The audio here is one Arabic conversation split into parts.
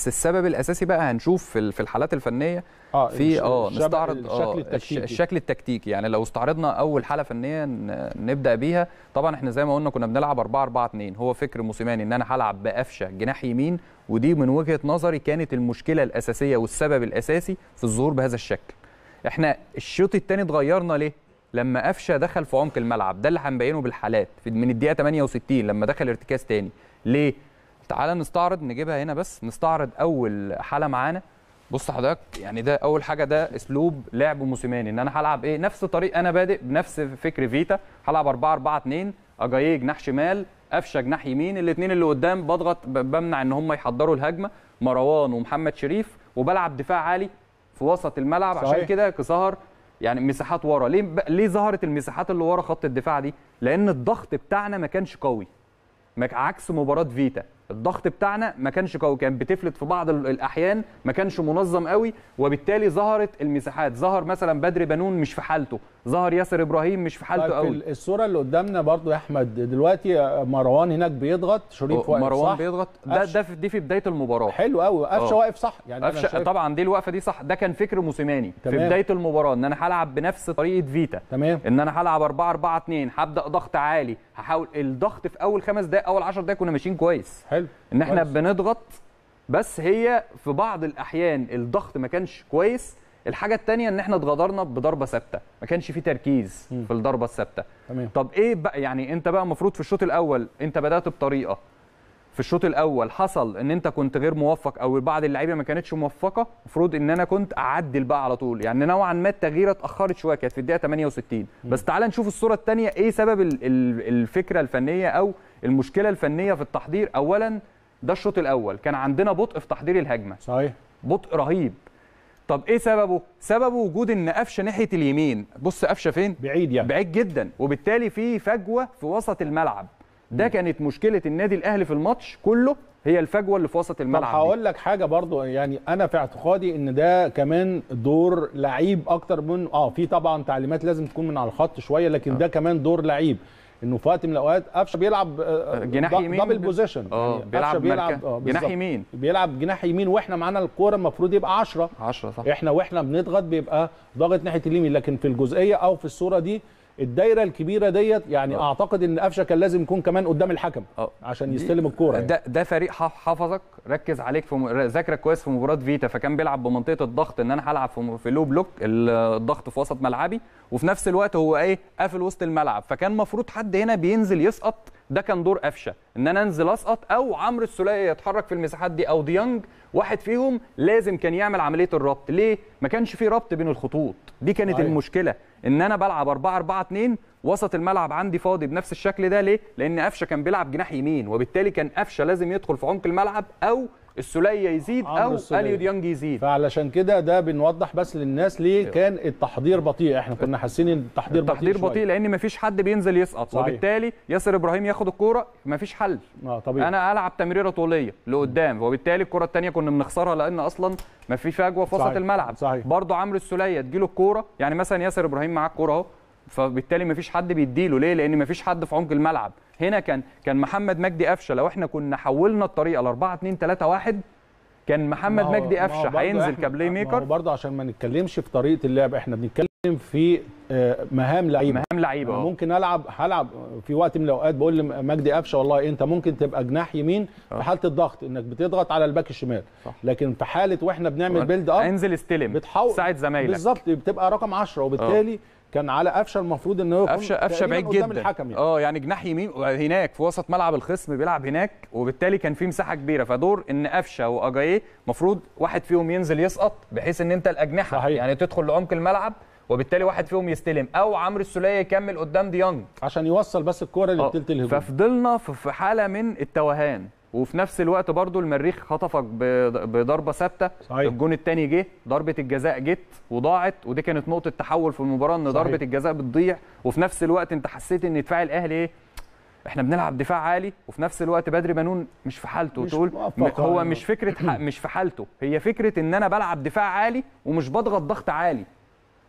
بس السبب الاساسي بقى هنشوف في الحالات الفنيه آه، في اه نستعرض آه، الشكل التكتيكي الشكل التكتيكي يعني لو استعرضنا اول حاله فنيه نبدا بيها طبعا احنا زي ما قلنا كنا بنلعب 4 4 2 هو فكر موسيماني ان انا هلعب بقفشه جناح يمين ودي من وجهه نظري كانت المشكله الاساسيه والسبب الاساسي في الظهور بهذا الشكل احنا الشوط الثاني اتغيرنا ليه لما قفشه دخل في عمق الملعب ده اللي هنبينه بالحالات من الدقيقه 68 لما دخل ارتكاز ثاني ليه تعالى نستعرض نجيبها هنا بس نستعرض اول حاله معانا بص حضرتك يعني ده اول حاجه ده اسلوب لعب موسيماني ان انا هلعب ايه نفس طريق انا بادئ بنفس فكر فيتا هلعب 4 4 2 اجاي جناح شمال قفشه جناح يمين الاثنين اللي قدام بضغط بمنع ان هم يحضروا الهجمه مروان ومحمد شريف وبلعب دفاع عالي في وسط الملعب صحيح. عشان كده كظهر يعني مساحات ورا ليه ب... ليه ظهرت المساحات اللي ورا خط الدفاع دي لان الضغط بتاعنا ما كانش قوي عكس مباراه فيتا الضغط بتاعنا ما كانش قوي كان بتفلت في بعض الاحيان ما كانش منظم قوي وبالتالي ظهرت المساحات ظهر مثلا بدر بنون مش في حالته ظهر ياسر ابراهيم مش في حالته طيب قوي الصوره اللي قدامنا برضو يا احمد دلوقتي مروان هناك بيضغط شريف واقف مروان صح. بيضغط ده ده في دي في بدايه المباراه حلو قوي قفشه أه. واقف صح يعني قفشه شايف... طبعا دي الوقفه دي صح ده كان فكر موسيماني في بدايه المباراه ان انا هلعب بنفس طريقه فيتا تمام ان انا هلعب 4 4 2 هبدا ضغط عالي هحاول الضغط في اول خمس دقائق اول 10 دقائق كنا ماشيين كويس حلو حلو ان احنا كويس. بنضغط بس هي في بعض الاحيان الضغط ما كانش كويس الحاجه الثانيه ان احنا اتغدرنا بضربه ثابته ما كانش في تركيز م. في الضربه الثابته طب ايه بقى يعني انت بقى المفروض في الشوط الاول انت بدات بطريقه في الشوط الاول حصل ان انت كنت غير موفق او بعض اللعيبه ما كانتش موفقه المفروض ان انا كنت اعدل بقى على طول يعني نوعا ما التغييره اتاخرت شويه كانت في الدقيقه 68 بس تعال نشوف الصوره الثانيه ايه سبب الفكره الفنيه او المشكله الفنيه في التحضير اولا ده الشوط الاول كان عندنا بطء في تحضير الهجمه صحيح بطء رهيب طب ايه سببه سببه وجود ان قفشه ناحيه اليمين بص قفشه فين بعيد يعني بعيد جدا وبالتالي في فجوه في وسط الملعب ده كانت مشكله النادي الاهلي في الماتش كله هي الفجوه اللي في وسط الملعب طب هقول لك حاجه برضو يعني انا في اعتقادي ان ده كمان دور لعيب اكتر من اه في طبعا تعليمات لازم تكون من على الخط شويه لكن ده آه. كمان دور لعيب انه في وقت من الاوقات قفشه بيلعب آه، آه، جناح يمين دبل بوزيشن اه يعني بيلعب بيلعب آه جناح يمين بيلعب جناح يمين واحنا معانا الكوره المفروض يبقى 10 10 صح احنا واحنا بنضغط بيبقى ضاغط ناحيه اليمين لكن في الجزئيه او في الصوره دي الدايره الكبيره ديت يعني أوه. اعتقد ان قفشه كان لازم يكون كمان قدام الحكم أوه. عشان يستلم الكوره يعني. ده, ده فريق حفظك ركز عليك في ذاكرك كويس في مباراه فيتا فكان بيلعب بمنطقه الضغط ان انا هلعب في, في لو بلوك الضغط في وسط ملعبي وفي نفس الوقت هو ايه قافل وسط الملعب فكان المفروض حد هنا بينزل يسقط ده كان دور قفشه ان انا انزل اسقط او عمرو السوليه يتحرك في المساحات دي او ديانج واحد فيهم لازم كان يعمل عمليه الربط ليه ما كانش في ربط بين الخطوط دي كانت أيوة. المشكله ان انا بلعب 4 4 2 وسط الملعب عندي فاضي بنفس الشكل ده ليه لان قفشه كان بيلعب جناح يمين وبالتالي كان قفشه لازم يدخل في عمق الملعب او السوليه يزيد او اليو ديانج يزيد فعلشان كده ده بنوضح بس للناس ليه يو. أيوه. كان التحضير بطيء احنا كنا حاسين ان التحضير بطيء التحضير بطيء, بطيء لان مفيش حد بينزل يسقط صحيح. وبالتالي ياسر ابراهيم ياخد الكوره مفيش حل آه طبيعي. انا العب تمريره طوليه لقدام وبالتالي الكره الثانيه كنا بنخسرها لان اصلا ما في فجوه في وسط الملعب صحيح. برضه عمرو السوليه تجيله الكوره يعني مثلا ياسر ابراهيم معاه الكوره اهو فبالتالي مفيش حد بيديله ليه لان مفيش حد في عمق الملعب هنا كان كان محمد مجدي قفشه لو احنا كنا حولنا الطريقه ل 4 2 3 1 كان محمد مجدي قفشه هينزل كبلاي ميكر برضه عشان ما نتكلمش في طريقه اللعب احنا بنتكلم في آه، مهام لعيبه مهام لعيبه آه. ممكن العب هلعب في وقت من الاوقات بقول لمجدي قفشه والله انت ممكن تبقى جناح يمين في آه. حاله الضغط انك بتضغط على الباك الشمال صح. لكن في حاله واحنا بنعمل بيلد اب هينزل استلم بتحاول ساعد زمايلك بالظبط بتبقى رقم 10 وبالتالي أوه. كان على قفشه المفروض ان هو قفشه قفشه بعيد جدا يعني. اه يعني جناح يمين هناك في وسط ملعب الخصم بيلعب هناك وبالتالي كان في مساحه كبيره فدور ان قفشه واجايه المفروض واحد فيهم ينزل يسقط بحيث ان انت الاجنحه صحيح. يعني تدخل لعمق الملعب وبالتالي واحد فيهم يستلم او عمرو السوليه يكمل قدام ديانج عشان يوصل بس الكوره للتلت آه، الهجوم ففضلنا في حاله من التوهان وفي نفس الوقت برضو المريخ خطفك بضربه ثابته الجون الثاني جه ضربه الجزاء جت وضاعت ودي كانت نقطه تحول في المباراه ان ضربه الجزاء بتضيع وفي نفس الوقت انت حسيت ان دفاع الاهلي ايه احنا بنلعب دفاع عالي وفي نفس الوقت بدري بنون مش في حالته مش تقول هو مش فكره مش في حالته هي فكره ان انا بلعب دفاع عالي ومش بضغط ضغط عالي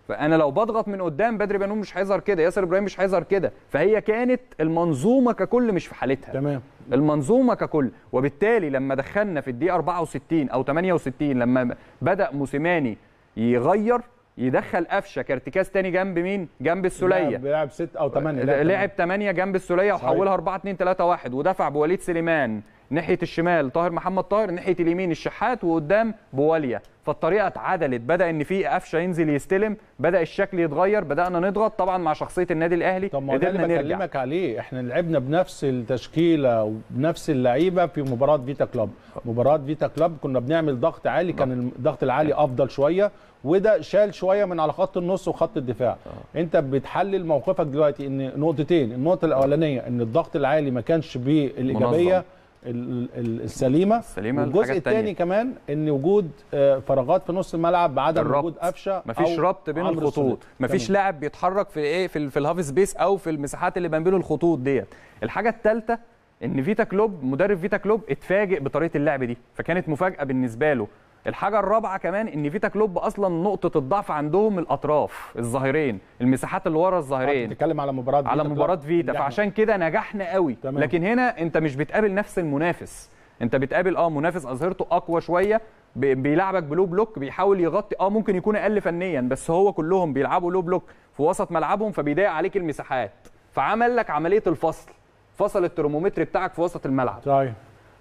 فانا لو بضغط من قدام بدري بنون مش هيظهر كده ياسر ابراهيم مش هيظهر كده فهي كانت المنظومه ككل مش في حالتها تمام المنظومه ككل وبالتالي لما دخلنا في الدقيقه 64 او 68 لما بدا موسيماني يغير يدخل قفشه كارتكاز تاني جنب مين؟ جنب السوليه لعب 6 او 8 لعب 8 جنب السوليه وحولها 4 2 3 1 ودفع بوليد سليمان ناحيه الشمال طاهر محمد طاهر ناحيه اليمين الشحات وقدام بواليا فالطريقه اتعدلت بدا ان في قفشه ينزل يستلم بدا الشكل يتغير بدانا نضغط طبعا مع شخصيه النادي الاهلي طب ما انا اللي بكلمك عليه احنا لعبنا بنفس التشكيله وبنفس اللعيبه في مباراه فيتا كلاب مباراه فيتا كلاب كنا بنعمل ضغط عالي كان الضغط العالي افضل شويه وده شال شويه من على خط النص وخط الدفاع أوه. انت بتحلل موقفك دلوقتي ان نقطتين النقطه الاولانيه ان الضغط العالي ما كانش بالايجابيه منظم. السليمه السليمه الجزء الثاني كمان ان وجود آه، فراغات في نص الملعب بعدم وجود قفشه مفيش ربط بين الخطوط مفيش لاعب بيتحرك في ايه في, في الهاف سبيس او في المساحات اللي ما بين الخطوط ديت الحاجه الثالثه ان فيتا كلوب مدرب فيتا كلوب اتفاجئ بطريقه اللعب دي فكانت مفاجاه بالنسبه له الحاجه الرابعه كمان ان فيتا كلوب اصلا نقطه الضعف عندهم الاطراف الظاهرين المساحات اللي ورا الظاهرين آه، بتتكلم على مباراه على مباراه فيتا فعشان كده نجحنا قوي تمام. لكن هنا انت مش بتقابل نفس المنافس انت بتقابل اه منافس اظهرته اقوى شويه بيلعبك بلو بلوك بيحاول يغطي اه ممكن يكون اقل فنيا بس هو كلهم بيلعبوا لو بلوك في وسط ملعبهم فبيضايق عليك المساحات فعمل لك عمليه الفصل فصل الترمومتر بتاعك في وسط الملعب طيب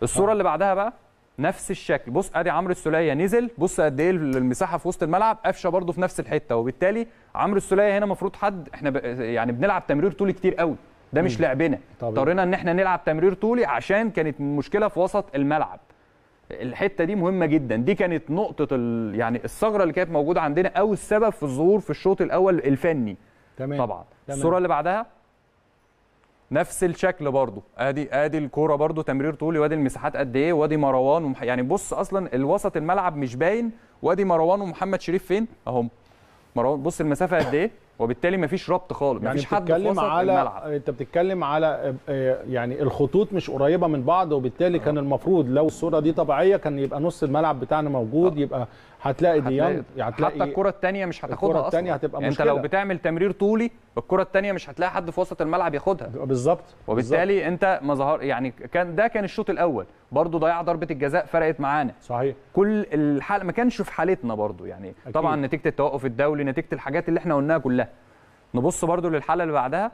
الصوره آه. اللي بعدها بقى نفس الشكل بص ادي عمرو السوليه نزل بص قد ايه المساحه في وسط الملعب قفشه برده في نفس الحته وبالتالي عمرو السوليه هنا المفروض حد احنا ب... يعني بنلعب تمرير طولي كتير قوي ده مش لعبنا اضطرينا ان احنا نلعب تمرير طولي عشان كانت المشكله في وسط الملعب الحته دي مهمه جدا دي كانت نقطه ال... يعني الثغره اللي كانت موجوده عندنا او السبب في الظهور في الشوط الاول الفني تمام طبعا تمام. الصوره اللي بعدها نفس الشكل برضو ادي ادي الكوره برضو تمرير طولي وادي المساحات قد ايه وادي مروان ومح... يعني بص اصلا الوسط الملعب مش باين وادي مروان ومحمد شريف فين اهم مروان بص المسافه قد ايه وبالتالي مفيش ربط خالص يعني مفيش حد في وسط على الملعب انت بتتكلم على آه، آه، يعني الخطوط مش قريبه من بعض وبالتالي أوه. كان المفروض لو الصوره دي طبيعيه كان يبقى نص الملعب بتاعنا موجود أوه. يبقى هتلاقي ديان هتلاقي يعني حتى الكره الثانيه مش هتاخدها الكرة الثانيه هتبقى مشكلة. يعني انت لو بتعمل تمرير طولي الكره الثانيه مش هتلاقي حد في وسط الملعب ياخدها بالظبط وبالتالي بالزبط. انت ما ظهر يعني كان ده كان الشوط الاول برضه ضياع ضربه الجزاء فرقت معانا صحيح كل الحال ما كانش في حالتنا برضه يعني أكيد. طبعا نتيجه التوقف الدولي نتيجه الحاجات اللي احنا قلناها كلها نبص برده للحاله اللي بعدها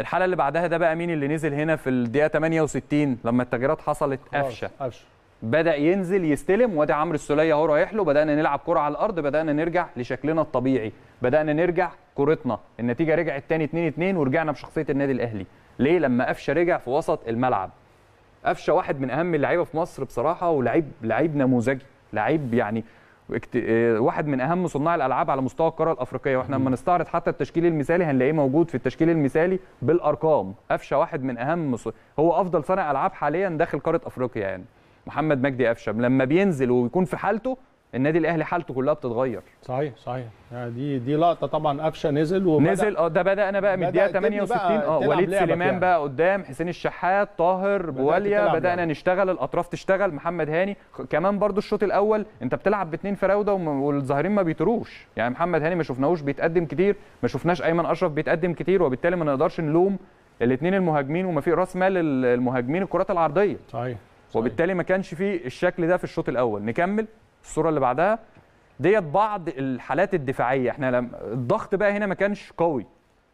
الحاله اللي بعدها ده بقى مين اللي نزل هنا في الدقيقه 68 لما التغييرات حصلت قفشه قفشه بدا ينزل يستلم وادي عمرو السوليه اهو رايح له بدانا نلعب كره على الارض بدانا نرجع لشكلنا الطبيعي بدانا نرجع كورتنا النتيجه رجعت تاني 2 2 ورجعنا بشخصيه النادي الاهلي ليه لما قفشه رجع في وسط الملعب قفشه واحد من اهم اللعيبه في مصر بصراحه ولعيب لعيب نموذجي لعيب يعني آه، واحد من اهم صناع الالعاب على مستوى القاره الافريقيه واحنا لما نستعرض حتى التشكيل المثالي هنلاقيه موجود في التشكيل المثالي بالارقام قفشه واحد من اهم هو افضل صانع العاب حاليا داخل قاره افريقيا يعني محمد مجدي قفشه لما بينزل ويكون في حالته النادي الاهلي حالته كلها بتتغير صحيح صحيح يعني دي دي لقطه طبعا قفشه نزل وبدأ نزل اه ده بدانا بقى من الدقيقه 68 اه وليد سليمان يعني. بقى قدام حسين الشحات طاهر بواليا بدانا يعني. نشتغل الاطراف تشتغل محمد هاني كمان برضو الشوط الاول انت بتلعب باثنين في والظاهرين ما بيتروش يعني محمد هاني ما شفناهوش بيتقدم كتير ما شفناش ايمن اشرف بيتقدم كتير وبالتالي ما نقدرش نلوم الاثنين المهاجمين وما في راس مال المهاجمين الكرات العرضيه صحيح, صحيح. وبالتالي ما كانش فيه الشكل ده في الشوط الاول نكمل الصوره اللي بعدها ديت بعض الحالات الدفاعيه احنا لم... الضغط بقى هنا ما كانش قوي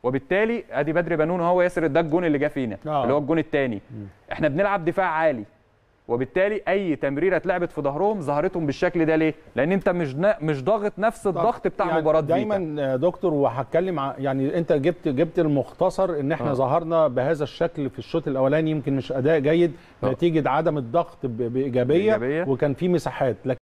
وبالتالي ادي بدري بنون وهو ياسر ده الجون اللي جه فينا آه. اللي هو الجون الثاني احنا بنلعب دفاع عالي وبالتالي اي تمريره اتلعبت في ظهرهم ظهرتهم بالشكل ده ليه لان انت مش مش ضاغط نفس الضغط بتاع يعني مباراه دايما بيتا. دكتور وهتكلم يعني انت جبت جبت المختصر ان احنا أه. ظهرنا بهذا الشكل في الشوط الاولاني يمكن مش اداء جيد أه. نتيجه عدم الضغط بايجابيه, بإيجابية. وكان في مساحات لكن